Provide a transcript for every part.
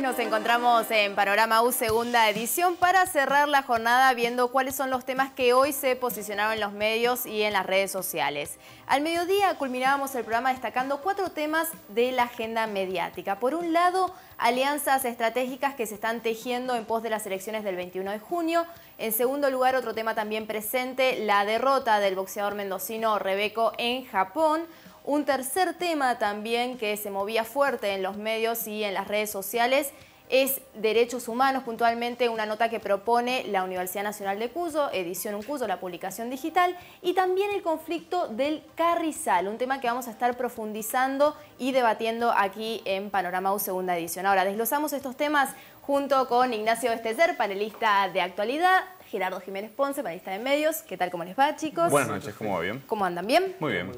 nos encontramos en Panorama U segunda edición para cerrar la jornada viendo cuáles son los temas que hoy se posicionaron en los medios y en las redes sociales. Al mediodía culminábamos el programa destacando cuatro temas de la agenda mediática. Por un lado, alianzas estratégicas que se están tejiendo en pos de las elecciones del 21 de junio. En segundo lugar, otro tema también presente, la derrota del boxeador mendocino Rebeco en Japón. Un tercer tema también que se movía fuerte en los medios y en las redes sociales es Derechos Humanos, puntualmente una nota que propone la Universidad Nacional de Cuyo, edición Un Cuyo, la publicación digital, y también el conflicto del Carrizal, un tema que vamos a estar profundizando y debatiendo aquí en Panorama U Segunda Edición. Ahora, desglosamos estos temas junto con Ignacio Esteller, panelista de actualidad, Gerardo Jiménez Ponce, panelista de medios. ¿Qué tal, cómo les va, chicos? Buenas noches, ¿cómo va? ¿Bien? ¿Cómo andan? bien. Muy bien.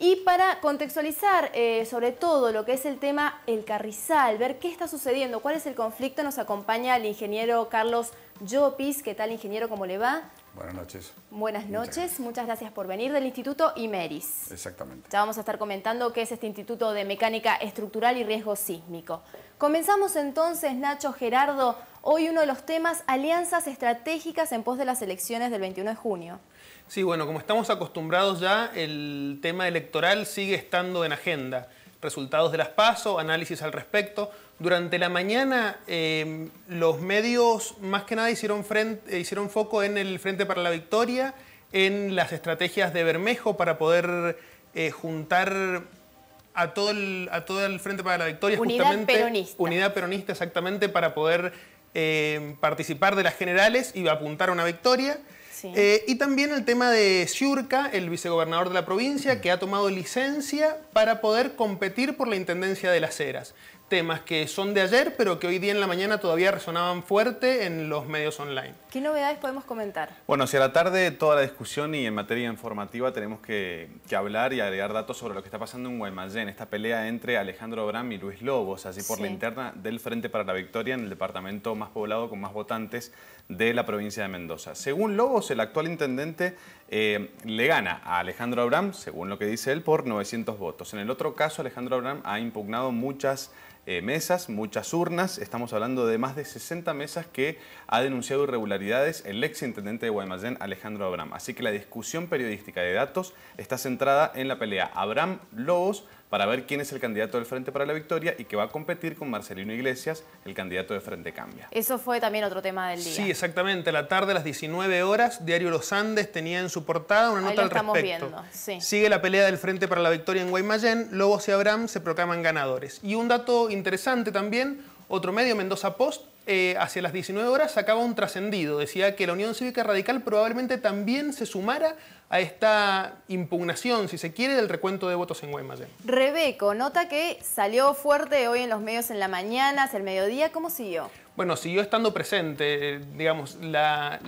Y para contextualizar eh, sobre todo lo que es el tema El Carrizal, ver qué está sucediendo, cuál es el conflicto, nos acompaña el ingeniero Carlos Llopis. ¿Qué tal, ingeniero? ¿Cómo le va? Buenas noches. Buenas noches, muchas muchas gracias por venir del Instituto IMERIS. Exactamente. Ya vamos a estar comentando qué es este Instituto de Mecánica Estructural y Riesgo Sísmico. Comenzamos entonces, Nacho Gerardo, hoy uno de los temas, alianzas estratégicas en pos de las elecciones del 21 de junio. Sí, bueno, como estamos acostumbrados ya, el tema electoral sigue estando en agenda. Resultados de las PASO, análisis al respecto. Durante la mañana em, los medios más que nada eh, hicieron, foco en el Frente para la Victoria, en las estrategias de Bermejo para poder eh, juntar a todo, el, Frente para la Victoria. Unidad Peronista. Unidad Peronista, exactamente, para poder em, participar de las generales y apuntar a una victoria. Eh, y también el tema de Ciurca, el vicegobernador de la provincia, que ha tomado licencia para poder competir por la Intendencia de las Heras. Temas que son de ayer, pero que hoy día en la mañana todavía resonaban fuerte en los medios online. ¿Qué novedades podemos comentar? Bueno, si a la tarde toda la discusión y en materia informativa tenemos que, hablar y agregar datos sobre lo que está pasando en Guaymallén, esta pelea entre Alejandro Obram y Luis Lobos, así por la interna del Frente para la Victoria en el departamento más poblado con más votantes de la provincia de Mendoza. Según Lobos, el actual intendente eh, le gana a Alejandro Abraham, según lo que dice él, por 900 votos. En el otro caso, Alejandro Abraham ha impugnado muchas eh, mesas, muchas urnas. Estamos hablando de más de 60 mesas que ha denunciado irregularidades el ex intendente de Guaymallén, Alejandro Abraham. Así que la discusión periodística de datos está centrada en la pelea Abraham-Lobos para ver quién es el candidato del Frente para la Victoria y que va a competir con Marcelino Iglesias, el candidato de Frente Cambia. Eso fue también otro tema del día. Sí, exactamente. la tarde, a las 19 horas, Diario Los Andes tenía en su portada una nota lo al estamos Viendo, sí. Sigue la pelea del Frente para la Victoria en Guaymallén, Lobos y Abraham se proclaman ganadores. Y un dato interesante también, otro medio, Mendoza Post, eh, hacia las 19 horas, sacaba un trascendido. Decía que la Unión Cívica Radical probablemente también se sumara a esta impugnación, si se quiere, del recuento de votos en Guaymallén. Rebeco, nota que salió fuerte hoy en los medios en la mañana, hacia el mediodía. ¿Cómo siguió? Bueno, siguió estando presente. Eh, digamos, las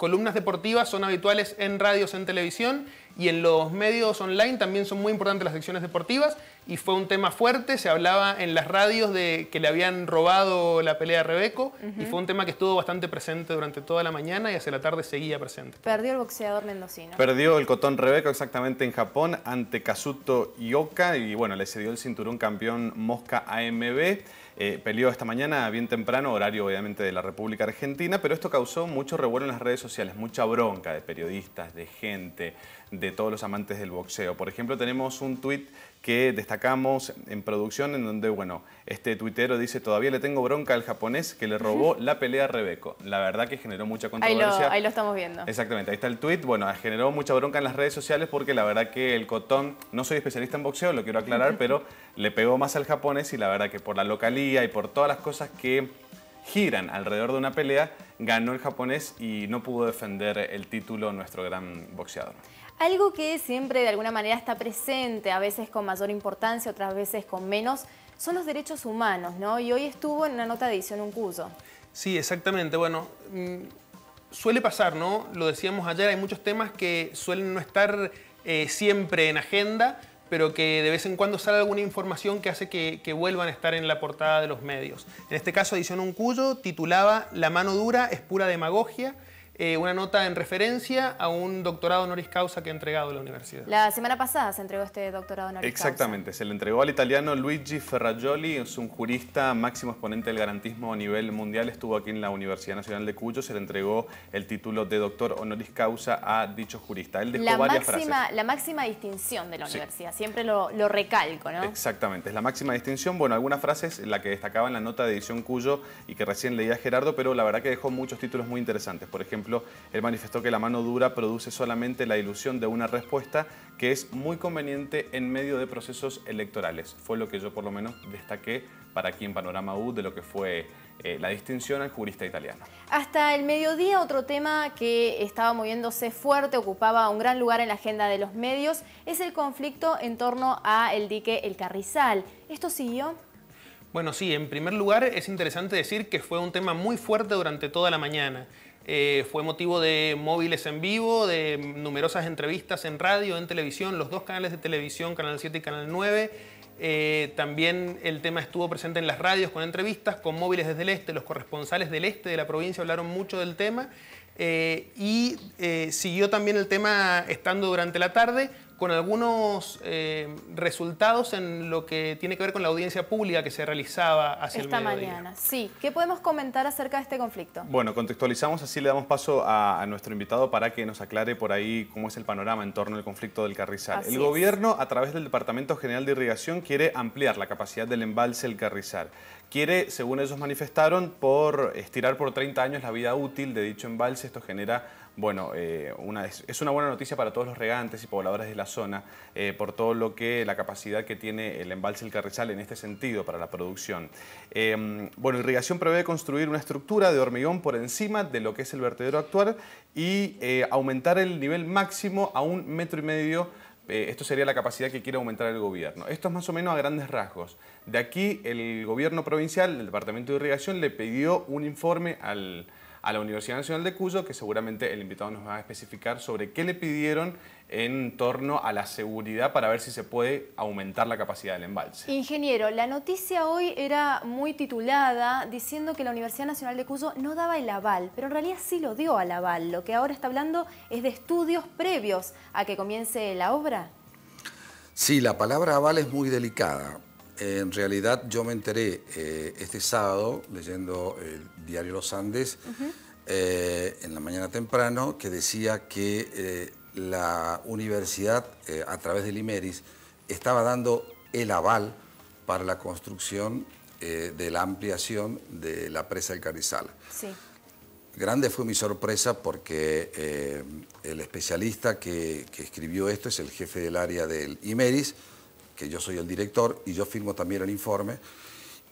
columnas deportivas son habituales en radios, en televisión y en los medios online también son muy importantes las secciones deportivas y fue un tema fuerte, se hablaba en las radios de que le habían robado la pelea a Rebeco y fue un tema que estuvo bastante presente durante toda la mañana y hacia la tarde seguía presente. Perdió el boxeador mendocino. Perdió el cotón Rebeco exactamente en Japón ante Kazuto Yoka y bueno, le cedió el cinturón campeón Mosca AMB. Eh, peleó esta mañana bien temprano, horario obviamente de la República Argentina, pero esto causó mucho revuelo en las redes sociales, mucha bronca de periodistas, de gente, de todos los amantes del boxeo. Por ejemplo, tenemos un tuit que destacamos en producción en donde, bueno, este tuitero dice, todavía le tengo bronca al japonés que le robó la pelea a Rebeco. La verdad que generó mucha controversia. Ahí lo, estamos viendo. Exactamente, ahí está el tuit. Bueno, generó mucha bronca en las redes sociales porque la verdad que el cotón, no soy especialista en boxeo, lo quiero aclarar, pero le pegó más al japonés y la verdad que por la localía y por todas las cosas que giran alrededor de una pelea, ganó el japonés y no pudo defender el título nuestro gran boxeador. Algo que siempre de alguna manera está presente, a veces con mayor importancia, otras veces con menos, son los derechos humanos, ¿no? Y hoy estuvo en una nota de edición un Sí, exactamente. Bueno, mm, suele pasar, ¿no? Lo decíamos ayer, hay muchos temas que suelen no estar eh, siempre en agenda, pero que de vez en cuando sale alguna información que hace que, que, vuelvan a estar en la portada de los medios. En este caso, Edición Uncuyo titulaba La mano dura es pura demagogia eh, una nota en referencia a un doctorado honoris causa que ha entregado la universidad. La semana pasada se entregó este doctorado honoris causa. Exactamente, se le entregó al italiano Luigi Ferragioli, es un jurista máximo exponente del garantismo a nivel mundial, estuvo aquí en la Universidad Nacional de Cuyo, se le entregó el título de doctor honoris causa a dicho jurista. Él dejó la varias máxima, frases. La máxima distinción de la universidad, siempre lo, lo recalco, ¿no? Exactamente, es la máxima distinción. Bueno, algunas frases, la que destacaba en la nota de edición Cuyo y que recién leía Gerardo, pero la verdad que dejó muchos títulos muy interesantes. Por ejemplo, él manifestó que la mano dura produce solamente la ilusión de una respuesta que es muy conveniente en medio de procesos electorales. Fue lo que yo por lo menos destaqué para aquí en Panorama U de lo que fue eh, la distinción al jurista italiano. Hasta el mediodía, otro tema que estaba moviéndose fuerte, ocupaba un gran lugar en la agenda de los medios, es el conflicto en torno a el dique El Carrizal. ¿Esto siguió? Bueno, sí, en primer lugar es interesante decir que fue un tema muy fuerte durante toda la mañana. Eh, fue motivo de móviles en vivo, de numerosas entrevistas en radio, en televisión, los dos canales de televisión, Canal 7 y Canal 9. Eh, también el tema estuvo presente en las radios con entrevistas, con móviles desde el este, los corresponsales del este de la provincia hablaron mucho del tema eh, y siguió también el tema estando durante la tarde con algunos eh, resultados en lo que tiene que ver con la audiencia pública que se realizaba hace Esta el mañana, sí. ¿Qué podemos comentar acerca de este conflicto? Bueno, contextualizamos, así le damos paso a, nuestro invitado para que nos aclare por ahí cómo es el panorama en torno al conflicto del Carrizal. el gobierno, a través del Departamento General de Irrigación, quiere ampliar la capacidad del embalse del Carrizal. Quiere, según ellos manifestaron, por estirar por 30 años la vida útil de dicho embalse. Esto genera bueno, eh, es, una buena noticia para todos los regantes y pobladores de la zona eh, por todo lo que la capacidad que tiene el embalse El Carrizal en este sentido para la producción. Em, bueno, Irrigación prevé construir una estructura de hormigón por encima de lo que es el vertedero actual y eh, aumentar el nivel máximo a un metro y medio esto sería la capacidad que quiere aumentar el gobierno. Esto es más o menos a grandes rasgos. De aquí el gobierno provincial, el Departamento de Irrigación, le pidió un informe al, a la Universidad Nacional de Cuyo, que seguramente el invitado nos va a especificar sobre qué le pidieron en torno a la seguridad para ver si se puede aumentar la capacidad del embalse. Ingeniero, la noticia hoy era muy titulada diciendo que la Universidad Nacional de Cuyo no daba el aval, pero en realidad sí lo dio al aval. Lo que ahora está hablando es de estudios previos a que comience la obra. Sí, la palabra aval es muy delicada en realidad yo me enteré eh, este sábado, leyendo el diario Los Andes, eh, en la mañana temprano, que decía que eh, la universidad, a través del IMERIS, estaba dando el aval para la construcción de la ampliación de la presa del Carizal. Grande fue mi sorpresa porque el especialista que, que escribió esto es el jefe del área del IMERIS, que yo soy el director y yo firmo también el informe,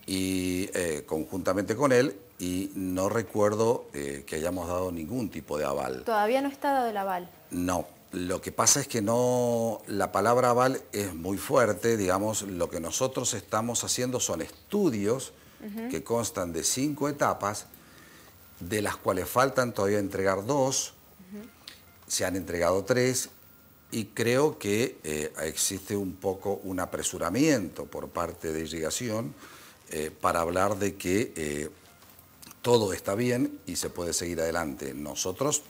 y eh, conjuntamente con él, y no recuerdo eh, que hayamos dado ningún tipo de aval. ¿Todavía no está dado el aval? No. Lo que pasa es que no, la palabra aval es muy fuerte, digamos, lo que nosotros estamos haciendo son estudios que constan de cinco etapas, de las cuales faltan todavía entregar dos, se han entregado tres y creo que eh, existe un poco un apresuramiento por parte de irrigación eh, para hablar de que eh, todo está bien y se puede seguir adelante. Nosotros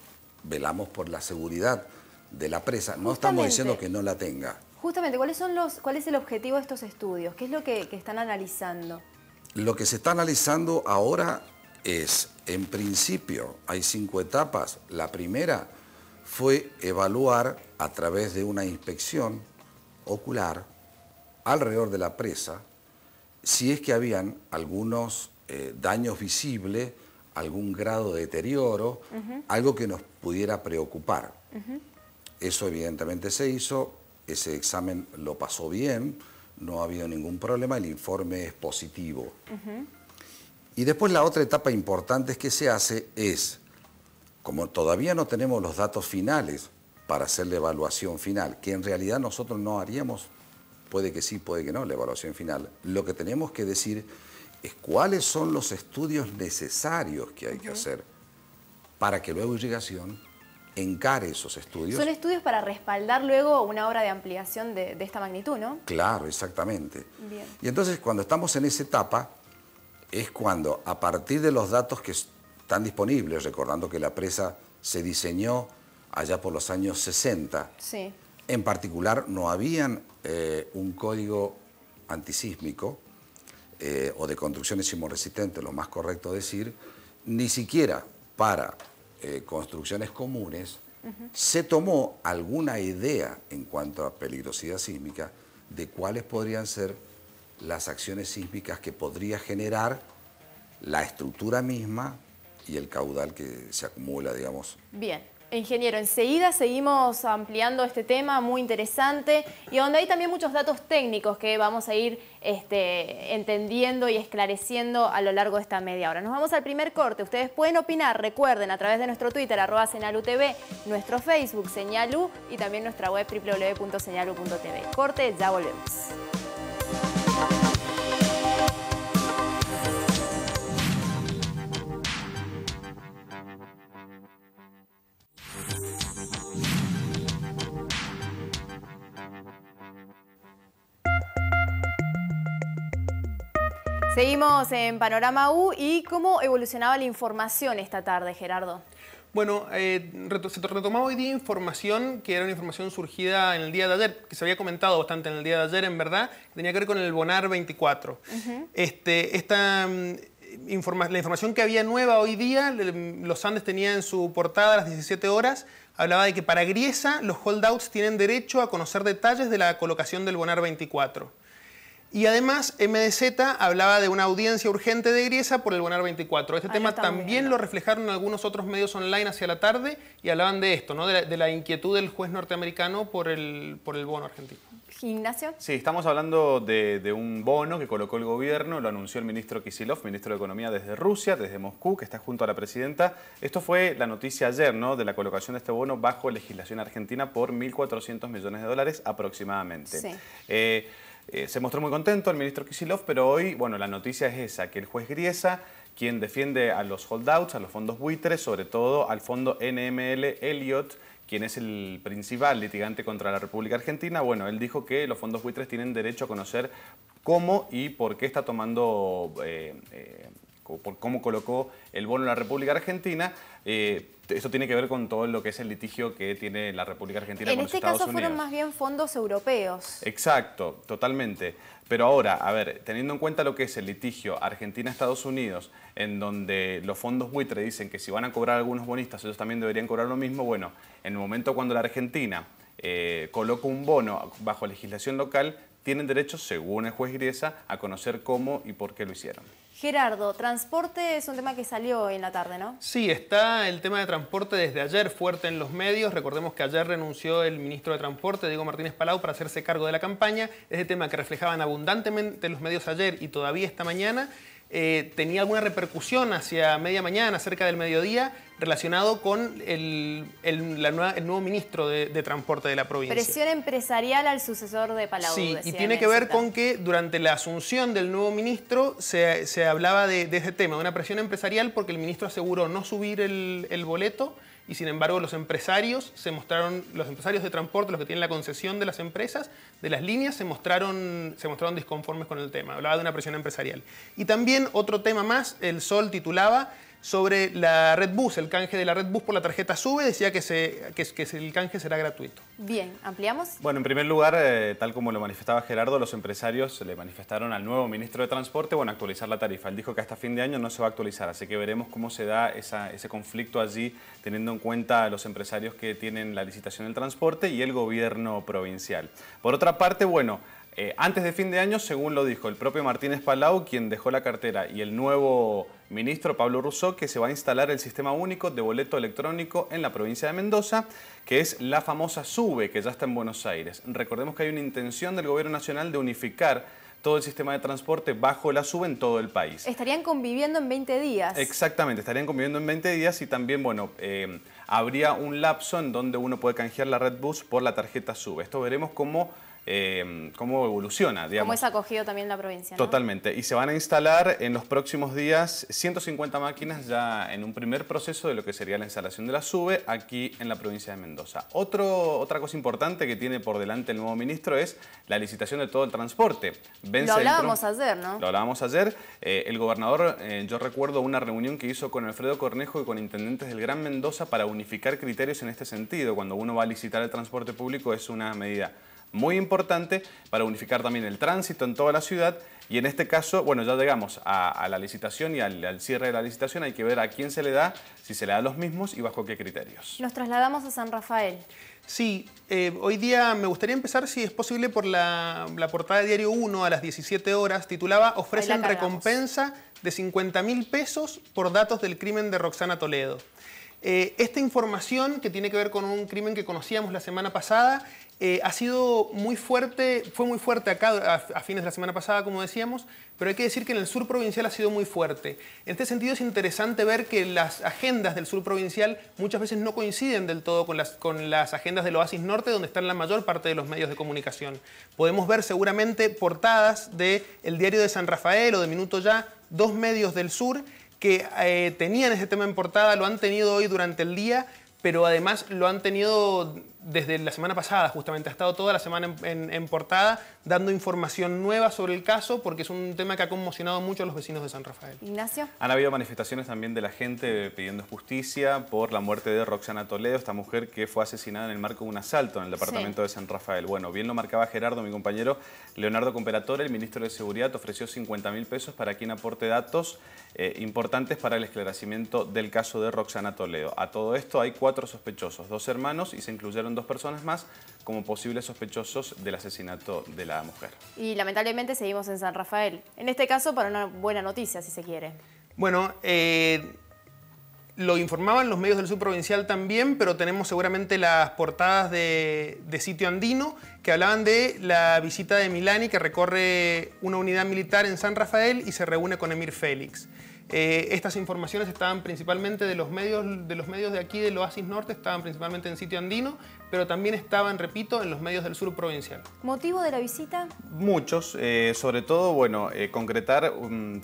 velamos por la seguridad de la presa, no estamos diciendo que no la tenga. Justamente, ¿cuáles son los, ¿cuál es el objetivo de estos estudios? ¿Qué es lo que están analizando? Lo que se está analizando ahora es, en principio, hay cinco etapas. La primera fue evaluar a través de una inspección ocular alrededor de la presa si es que habían algunos eh, daños visibles, algún grado de deterioro, algo que nos pudiera preocupar. Eso evidentemente se hizo, ese examen lo pasó bien, no ha habido ningún problema, el informe es positivo. Y después la otra etapa importante que se hace es, como todavía no tenemos los datos finales para hacer la evaluación final, que en realidad nosotros no haríamos, puede que sí, puede que no, la evaluación final. Lo que tenemos que decir es cuáles son los estudios necesarios que hay que hacer para que luego irrigación encare esos estudios. Son estudios para respaldar luego una obra de ampliación de, esta magnitud, ¿no? Claro, exactamente. Y entonces cuando estamos en esa etapa es cuando a partir de los datos que están disponibles, recordando que la presa se diseñó allá por los años 60. En particular, no habían eh, un código antisísmico eh, o de construcciones sismoresistentes, lo más correcto decir, ni siquiera para eh, construcciones comunes, se tomó alguna idea en cuanto a peligrosidad sísmica de cuáles podrían ser las acciones sísmicas que podría generar la estructura misma y el caudal que se acumula, digamos, Bien. Ingeniero, enseguida seguimos ampliando este tema muy interesante y donde hay también muchos datos técnicos que vamos a ir este, entendiendo y esclareciendo a lo largo de esta media hora. Nos vamos al primer corte. Ustedes pueden opinar, recuerden, a través de nuestro Twitter, arroba nuestro Facebook, Señalu y también nuestra web www.señalu.tv. Corte, ya volvemos. Seguimos en Panorama U y cómo evolucionaba la información esta tarde, Gerardo. Bueno, eh, se retomaba hoy día información que era una información surgida en el día de ayer, que se había comentado bastante en el día de ayer, en verdad, que tenía que ver con el Bonar 24. Este, esta, mm, la información que había nueva hoy día, los Andes tenía en su portada a las 17 horas, hablaba de que para Griesa los holdouts tienen derecho a conocer detalles de la colocación del Bonar 24. Y además, MDZ hablaba de una audiencia urgente de Griesa por el Bonar 24. Este ah, tema también lo reflejaron algunos otros medios online hacia la tarde y hablaban de esto, ¿no? de, la, inquietud del juez norteamericano por el, por el bono argentino. ¿Gimnasio? Sí, estamos hablando de, un bono que colocó el gobierno, lo anunció el ministro Kisilov, ministro de Economía desde Rusia, desde Moscú, que está junto a la presidenta. Esto fue la noticia ayer, ¿no? De la colocación de este bono bajo legislación argentina por 1.400 millones de dólares aproximadamente. Sí. Eh, eh, se mostró muy contento el ministro Kisilov, pero hoy, bueno, la noticia es esa, que el juez Griesa, quien defiende a los holdouts, a los fondos buitres, sobre todo al fondo NML Elliot, quien es el principal litigante contra la República Argentina, bueno, él dijo que los fondos buitres tienen derecho a conocer cómo y por qué está tomando... Eh, eh, por cómo colocó el bono en la República Argentina. Eh, eso tiene que ver con todo lo que es el litigio que tiene la República Argentina en con este En este caso fueron más bien fondos europeos. Exacto, totalmente. Pero ahora, a ver, teniendo en cuenta lo que es el litigio Argentina-Estados Unidos, en donde los fondos buitre dicen que si van a cobrar algunos bonistas, ellos también deberían cobrar lo mismo, bueno, en el momento cuando la Argentina eh, coloca un bono bajo legislación local, tienen derecho, según el juez Griesa, a conocer cómo y por qué lo hicieron. Gerardo, transporte es un tema que salió en la tarde, ¿no? Sí, está el tema de transporte desde ayer fuerte en los medios. Recordemos que ayer renunció el ministro de Transporte, Diego Martínez Palau, para hacerse cargo de la campaña. Es el tema que reflejaban abundantemente los medios ayer y todavía esta mañana. Eh, tenía alguna repercusión hacia media mañana, cerca del mediodía, relacionado con el, nuevo ministro de, Transporte de la provincia. Presión empresarial al sucesor de Palau. Sí, y tiene que ver con que durante la asunción del nuevo ministro se, hablaba de, ese tema, de una presión empresarial porque el ministro aseguró no subir el, el boleto y sin embargo los empresarios se mostraron, los empresarios de transporte, los que tienen la concesión de las empresas, de las líneas, se mostraron, se mostraron disconformes con el tema. Hablaba de una presión empresarial. Y también otro tema más, el Sol titulaba sobre la Red Bus, el canje de la Red Bus por la tarjeta SUBE, decía que, se, que, el canje será gratuito. Bien, ¿ampliamos? Bueno, en primer lugar, eh, tal como lo manifestaba Gerardo, los empresarios le manifestaron al nuevo ministro de Transporte, bueno, actualizar la tarifa. Él dijo que hasta fin de año no se va a actualizar, así que veremos cómo se da ese conflicto allí, teniendo en cuenta a los empresarios que tienen la licitación del transporte y el gobierno provincial. Por otra parte, bueno, eh, antes de fin de año, según lo dijo el propio Martínez Palau, quien dejó la cartera, y el nuevo ministro Pablo Rousseau, que se va a instalar el sistema único de boleto electrónico en la provincia de Mendoza, que es la famosa SUBE, que ya está en Buenos Aires. Recordemos que hay una intención del Gobierno Nacional de unificar todo el sistema de transporte bajo la SUBE en todo el país. Estarían conviviendo en 20 días. Exactamente, estarían conviviendo en 20 días y también, bueno... Eh, habría un lapso en donde uno puede canjear la Red Bus por la tarjeta SUBE. Esto veremos cómo Em, cómo evoluciona. Digamos. Cómo es acogido también la provincia. Totalmente. Y se van a instalar en los próximos días 150 máquinas ya en un primer proceso de lo que sería la instalación de la SUBE aquí en la provincia de Mendoza. Otro, otra cosa importante que tiene por delante el nuevo ministro es la licitación de todo el transporte. lo hablábamos ayer, ¿no? Lo hablábamos ayer. Eh, el gobernador, eh, yo recuerdo una reunión que hizo con Alfredo Cornejo y con intendentes del Gran Mendoza para unificar criterios en este sentido. Cuando uno va a licitar el transporte público es una medida muy importante para unificar también el tránsito en toda la ciudad. Y en este caso, bueno, ya llegamos a, la licitación y al, cierre de la licitación. Hay que ver a quién se le da, si se le da a los mismos y bajo qué criterios. Nos trasladamos a San Rafael. Sí, eh, hoy día me gustaría empezar, si es posible, por la, la portada de Diario 1 a las 17 horas. Titulaba Ofrecen recompensa de 50 mil pesos por datos del crimen de Roxana Toledo. Eh, esta información, que tiene que ver con un crimen que conocíamos la semana pasada, eh, ha sido muy fuerte, fue muy fuerte acá a, fines de la semana pasada, como decíamos, pero hay que decir que en el sur provincial ha sido muy fuerte. En este sentido es interesante ver que las agendas del sur provincial muchas veces no coinciden del todo con las, con las agendas del Oasis Norte, donde están la mayor parte de los medios de comunicación. Podemos ver seguramente portadas de El Diario de San Rafael o de Minuto Ya, dos medios del sur que eh, tenían ese tema en portada, lo han tenido hoy durante el día, pero además lo han tenido desde la semana pasada, justamente, ha estado toda la semana en, portada dando información nueva sobre el caso porque es un tema que ha conmocionado mucho a los vecinos de San Rafael. Ignacio. Han habido manifestaciones también de la gente pidiendo justicia por la muerte de Roxana Toledo, esta mujer que fue asesinada en el marco de un asalto en el departamento de San Rafael. Bueno, bien lo marcaba Gerardo, mi compañero, Leonardo Comperatore, el ministro de Seguridad, ofreció 50 mil pesos para quien aporte datos eh, importantes para el esclarecimiento del caso de Roxana Toledo. A todo esto hay cuatro sospechosos, dos hermanos y se incluyeron dos personas más como posibles sospechosos del asesinato de la mujer. Y lamentablemente seguimos en San Rafael. En este caso, para una buena noticia, si se quiere. Bueno, eh, lo informaban los medios del sur también, pero tenemos seguramente las portadas de, de, sitio andino que hablaban de la visita de Milani que recorre una unidad militar en San Rafael y se reúne con Emir Félix. Eh, estas informaciones estaban principalmente de los medios de, los medios de aquí del Oasis Norte, estaban principalmente en sitio andino, pero también estaban, repito, en los medios del sur provincial. ¿Motivo de la visita? Muchos, eh, sobre todo, bueno, eh, concretar,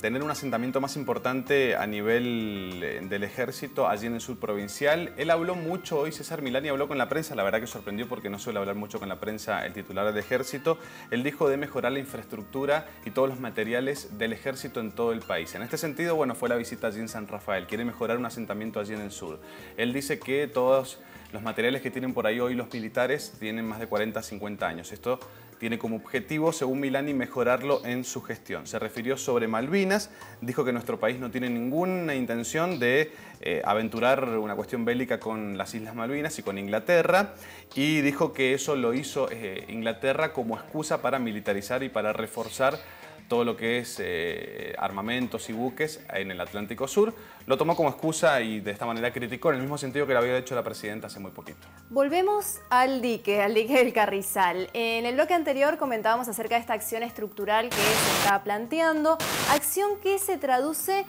tener un asentamiento más importante a nivel del ejército allí en el sur provincial. Él habló mucho hoy, César Milani habló con la prensa, la verdad que sorprendió porque no suele hablar mucho con la prensa el titular del ejército. Él dijo de mejorar la infraestructura y todos los materiales del ejército en todo el país. En este sentido, bueno, fue la visita allí en San Rafael, quiere mejorar un asentamiento allí en el sur. Él dice que todos los materiales que tienen por ahí hoy los militares tienen más de 40, 50 años. Esto tiene como objetivo, según Milani, mejorarlo en su gestión. Se refirió sobre Malvinas, dijo que nuestro país no tiene ninguna intención de eh, aventurar una cuestión bélica con las Islas Malvinas y con Inglaterra, y dijo que eso lo hizo eh, Inglaterra como excusa para militarizar y para reforzar todo lo que es eh, armamentos y buques en el Atlántico Sur, lo tomó como excusa y de esta manera criticó en el mismo sentido que lo había hecho la presidenta hace muy poquito. Volvemos al dique, al dique del Carrizal. En el bloque anterior comentábamos acerca de esta acción estructural que se está planteando, acción que se traduce...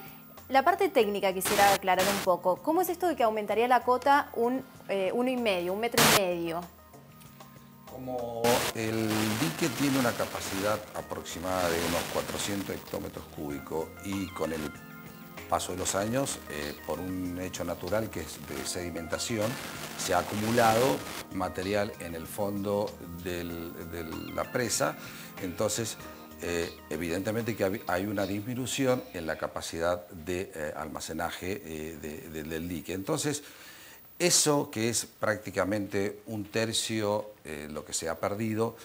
La parte técnica quisiera aclarar un poco. ¿Cómo es esto de que aumentaría la cota un eh, y medio, un metro y medio? Como el dique tiene una capacidad aproximada de unos 400 hectómetros cúbicos y con el paso de los años, eh, por un hecho natural que es de sedimentación, se ha acumulado material en el fondo de la presa, entonces eh, evidentemente que hay una disminución en la capacidad de eh, almacenaje del dique. Entonces, eso, que es prácticamente un tercio eh, lo que se ha perdido,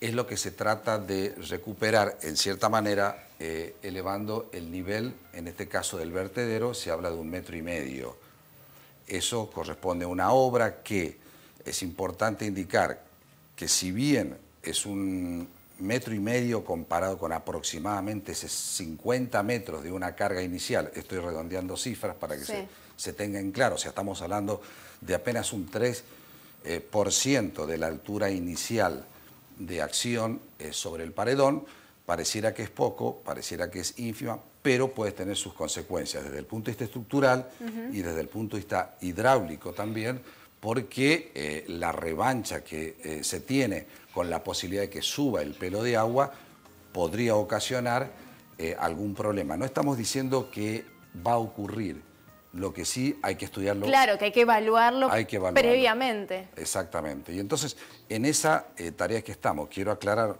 es lo que se trata de recuperar, en cierta manera, eh, elevando el nivel, en este caso del vertedero, se habla de un metro y medio. Eso corresponde a una obra que es importante indicar que si bien es un metro y medio comparado con aproximadamente 50 metros de una carga inicial, estoy redondeando cifras para que se se tenga en claro. O sea, estamos hablando de apenas un 3% eh, de la altura inicial de acción eh, sobre el paredón. Pareciera que es poco, pareciera que es ínfima, pero puede tener sus consecuencias desde el punto de vista estructural y desde el punto de vista hidráulico también, porque eh, la revancha que se tiene con la posibilidad de que suba el pelo de agua podría ocasionar algún problema. No estamos diciendo que va a ocurrir, lo que sí hay que estudiarlo. Claro, que hay que evaluarlo, previamente. Exactamente. Y entonces, en esa eh, tarea que estamos, quiero aclarar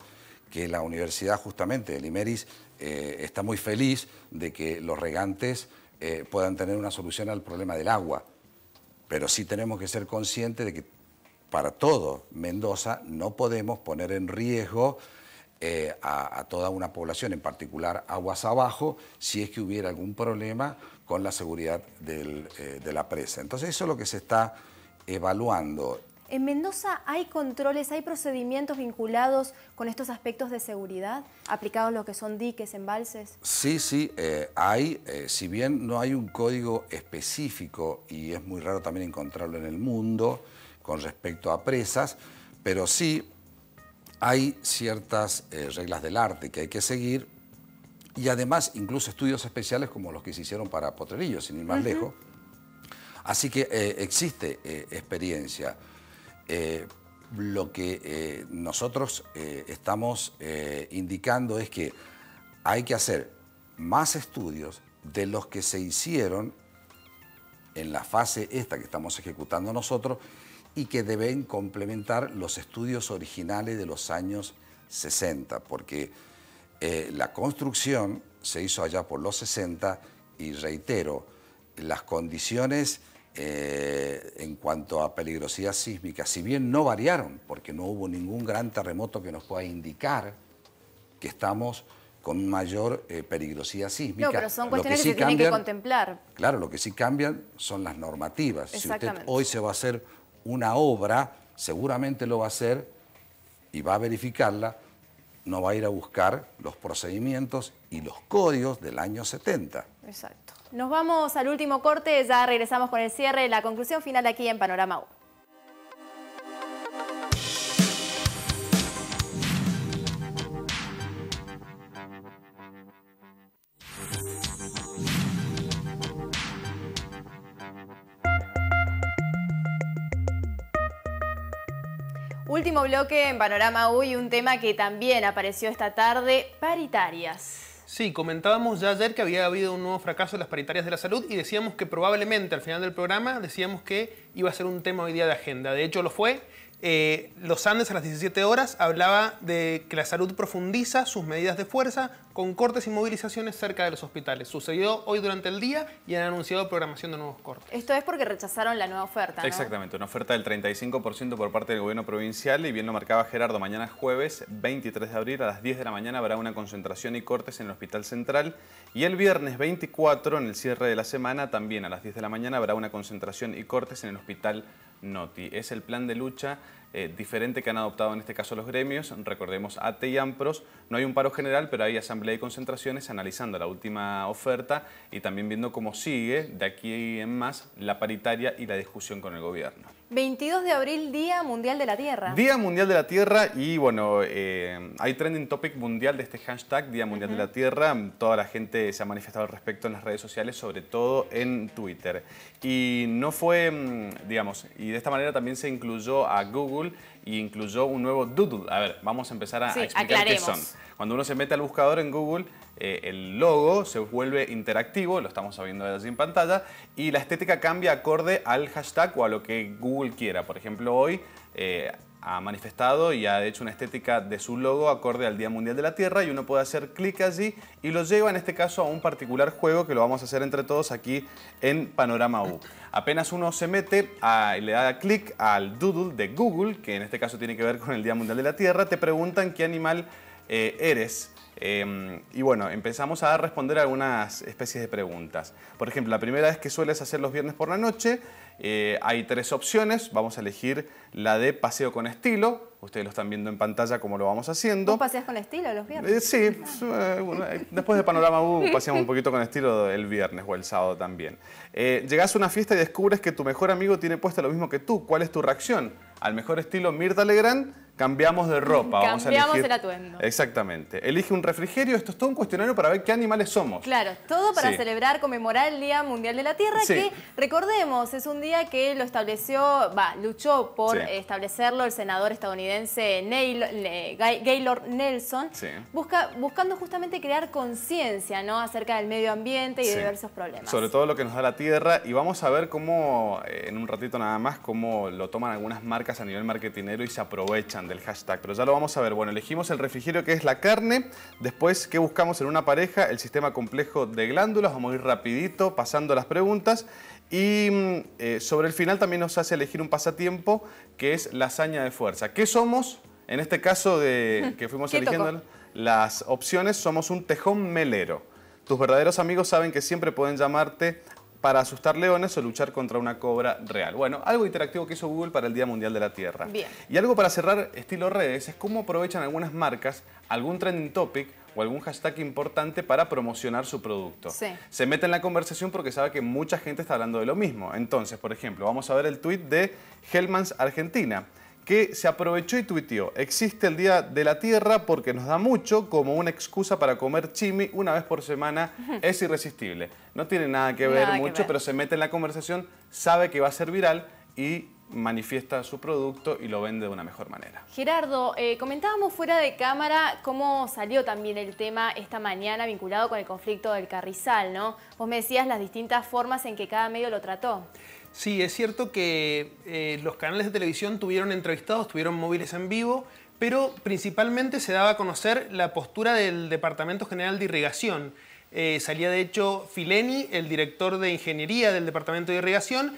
que la universidad, justamente, del IMERIS, eh, está muy feliz de que los regantes eh, puedan tener una solución al problema del agua. Pero sí tenemos que ser conscientes de que para todo Mendoza no podemos poner en riesgo eh, a, toda una población, en particular aguas abajo, si es que hubiera algún problema con la seguridad eh, de la presa. Entonces eso es lo que se está evaluando. ¿En Mendoza hay controles, hay procedimientos vinculados con estos aspectos de seguridad, aplicados lo que son diques, embalses? Sí, sí, eh, hay. si bien no hay un código específico y es muy raro también encontrarlo en el mundo con respecto a presas, pero sí hay ciertas eh, reglas del arte que hay que seguir y además incluso estudios especiales como los que se hicieron para Potrerillo, sin ir más lejos. Así que eh, existe eh, experiencia. lo que nosotros estamos indicando es que hay que hacer más estudios de los que se hicieron en la fase esta que estamos ejecutando nosotros y que deben complementar los estudios originales de los años 60, porque eh, la construcción se hizo allá por los 60 y reitero, las condiciones eh, en cuanto a peligrosidad sísmica, si bien no variaron, porque no hubo ningún gran terremoto que nos pueda indicar que estamos con mayor eh, peligrosidad sísmica. No, pero son cuestiones que, se tienen que contemplar. Claro, lo que sí cambian son las normativas. Si usted hoy se va a hacer una obra, seguramente lo va a hacer y va a verificarla, no va a ir a buscar los procedimientos y los códigos del año 70. Exacto. Nos vamos al último corte, ya regresamos con el cierre, la conclusión final aquí en Panorama U. Último bloque en Panorama Hoy, un tema que también apareció esta tarde, paritarias. Sí, comentábamos ya ayer que había habido un nuevo fracaso de las paritarias de la salud y decíamos que probablemente al final del programa decíamos que iba a ser un tema hoy día de agenda. De hecho lo fue eh, los Andes a las 17 horas hablaba de que la salud profundiza sus medidas de fuerza con cortes y movilizaciones cerca de los hospitales. Sucedió hoy durante el día y han anunciado programación de nuevos cortes. Esto es porque rechazaron la nueva oferta. Exactamente, una oferta del 35% por parte del gobierno provincial y bien lo marcaba Gerardo, mañana jueves 23 de abril a las 10 de la mañana habrá una concentración y cortes en el Hospital Central y el viernes 24 en el cierre de la semana también a las 10 de la mañana habrá una concentración y cortes en el Hospital Central Noti. Es el plan de lucha eh, diferente que han adoptado en este caso los gremios. Recordemos ATE y AMPROS. No hay un paro general, pero hay asamblea y concentraciones analizando la última oferta y también viendo cómo sigue de aquí en más la paritaria y la discusión con el gobierno. 22 de abril, Día Mundial de la Tierra. Día Mundial de la Tierra y bueno, eh, hay trending topic mundial de este hashtag, Día Mundial de la Tierra. Toda la gente se ha manifestado al respecto en las redes sociales, sobre todo en Twitter. Y no fue, mm, digamos, y de esta manera también se incluyó a Google y incluyó un nuevo doodle. A ver, vamos a empezar a, explicar qué son. Cuando uno se mete al buscador en Google, eh, el logo se vuelve interactivo, lo estamos viendo allí en pantalla, y la estética cambia acorde al hashtag o a lo que Google quiera. Por ejemplo, hoy eh, ha manifestado y ha hecho una estética de su logo acorde al Día Mundial de la Tierra y uno puede hacer clic allí y lo lleva en este caso a un particular juego que lo vamos a hacer entre todos aquí en Panorama U. Apenas uno se mete y le da clic al doodle de Google, que en este caso tiene que ver con el Día Mundial de la Tierra, te preguntan qué animal eh, eres Em, y bueno, empezamos a responder algunas especies de preguntas. Por ejemplo, la primera es que sueles hacer los viernes por la noche. Eh, hay tres opciones. Vamos a elegir la de paseo con estilo. Ustedes lo están viendo en pantalla como lo vamos haciendo. ¿Tú paseas con estilo los viernes? Eh, sí, pues, eh, después de Panorama U paseamos un poquito con estilo el viernes o el sábado también. llegas a una fiesta y descubres que tu mejor amigo tiene puesta lo mismo que tú. ¿Cuál es tu reacción? Al mejor estilo Mirta Legrand cambiamos de ropa. Cambiamos vamos a elegir... el atuendo. Exactamente. Elige un refrigerio. Esto es todo un cuestionario para ver qué animales somos. Claro, todo para celebrar, conmemorar el Día Mundial de la Tierra, que recordemos, es un día que lo estableció, va, luchó por establecerlo el senador estadounidense Neil, Gaylord Nelson, busca, buscando justamente crear conciencia acerca del medio ambiente y de diversos problemas. Sobre todo lo que nos da la Tierra y vamos a ver cómo, eh, en un ratito nada más, cómo lo toman algunas marcas a nivel marketinero y se aprovechan del hashtag, pero ya lo vamos a ver. Bueno, elegimos el refrigerio que es la carne, después qué buscamos en una pareja, el sistema complejo de glándulas, vamos a ir rapidito pasando las preguntas y mm, eh, sobre el final también nos hace elegir un pasatiempo que es la hazaña de fuerza. ¿Qué somos? En este caso de que fuimos eligiendo las opciones, somos un tejón melero. Tus verdaderos amigos saben que siempre pueden llamarte para asustar leones o luchar contra una cobra real. Bueno, algo interactivo que hizo Google para el Día Mundial de la Tierra. Bien. Y algo para cerrar estilo redes es cómo aprovechan algunas marcas algún trending topic o algún hashtag importante para promocionar su producto. Sí. Se mete en la conversación porque sabe que mucha gente está hablando de lo mismo. Entonces, por ejemplo, vamos a ver el tweet de Hellmans Argentina que se aprovechó y tuiteó, existe el Día de la Tierra porque nos da mucho como una excusa para comer chimi una vez por semana, es irresistible. No tiene nada que ver mucho, pero se mete en la conversación, sabe que va a ser viral y manifiesta su producto y lo vende de una mejor manera. Gerardo, eh, comentábamos fuera de cámara cómo salió también el tema esta mañana vinculado con el conflicto del Carrizal, ¿no? Vos me decías las distintas formas en que cada medio lo trató. Sí, es cierto que eh, los canales de televisión tuvieron entrevistados, tuvieron móviles en vivo, pero principalmente se daba a conocer la postura del Departamento General de Irrigación. Eh, salía de hecho Fileni, el director de ingeniería del Departamento de Irrigación,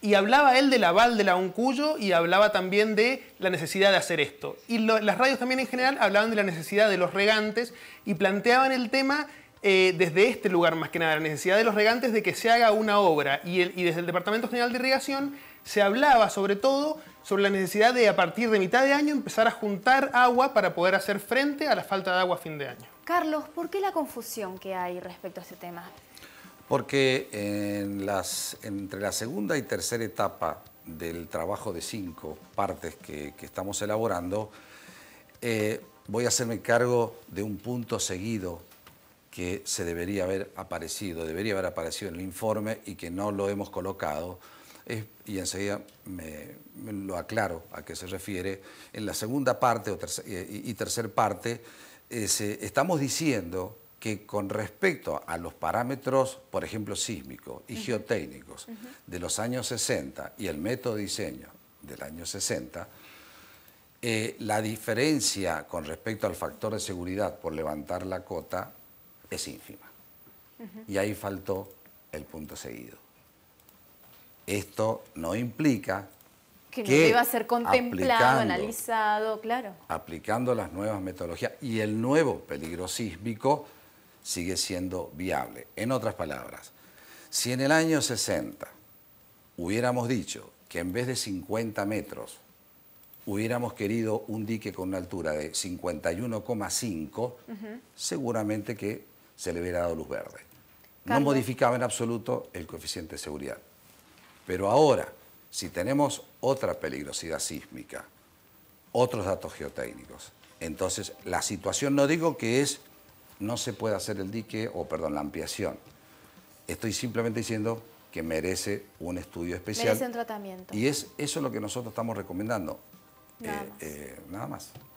y hablaba él del aval de la Uncuyo y hablaba también de la necesidad de hacer esto. Y las radios también en general hablaban de la necesidad de los regantes y planteaban el tema eh, desde este lugar más que nada, la necesidad de los regantes de que se haga una obra. Y, desde el Departamento General de Irrigación se hablaba sobre todo sobre la necesidad de a partir de mitad de año empezar a juntar agua para poder hacer frente a la falta de agua a fin de año. Carlos, ¿por qué la confusión que hay respecto a este tema? Porque entre la segunda y tercera etapa del trabajo de cinco partes que, estamos elaborando, eh, voy a hacerme cargo de un punto seguido que se debería haber aparecido, debería haber aparecido en el informe y que no lo hemos colocado. y enseguida me, lo aclaro a qué se refiere. En la segunda parte o eh, y, tercer parte eh, estamos diciendo que con respecto a los parámetros, por ejemplo, sísmicos y geotécnicos de los años 60 y el método de diseño del año 60, eh, la diferencia con respecto al factor de seguridad por levantar la cota es ínfima. Y ahí faltó el punto seguido. Esto no implica que, que no a ser contemplado, analizado, claro. Aplicando las nuevas metodologías y el nuevo peligro sísmico sigue siendo viable. En otras palabras, si en el año 60 hubiéramos dicho que en vez de 50 metros hubiéramos querido un dique con una altura de 51,5, seguramente que se le hubiera dado luz verde. No modificaba en absoluto el coeficiente de seguridad. Pero ahora, si tenemos otra peligrosidad sísmica, otros datos geotécnicos, entonces la situación no digo que es no se pueda hacer el dique o perdón, la ampliación. Estoy simplemente diciendo que merece un estudio especial. Merece un tratamiento. Y es eso es lo que nosotros estamos recomendando. nada eh, más. Eh,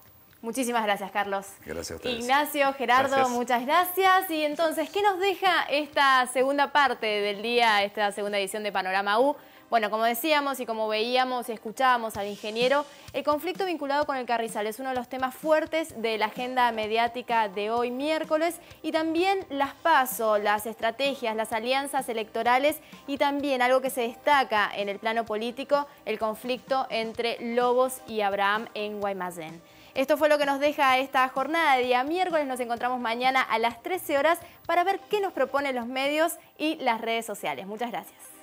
Muchísimas gracias, Carlos. Gracias a ustedes. Ignacio, Gerardo, muchas gracias. Y entonces, ¿qué nos deja esta segunda parte del día, esta segunda edición de Panorama U? Bueno, como decíamos y como veíamos y escuchábamos al ingeniero, el conflicto vinculado con el Carrizal es uno de los temas fuertes de la agenda mediática de hoy miércoles y también las PASO, las estrategias, las alianzas electorales y también algo que se destaca en el plano político, el conflicto entre Lobos y Abraham en Guaymallén. Esto fue lo que nos deja esta jornada de día miércoles. Nos encontramos mañana a las 13 horas para ver qué nos proponen los medios y las redes sociales. Muchas gracias.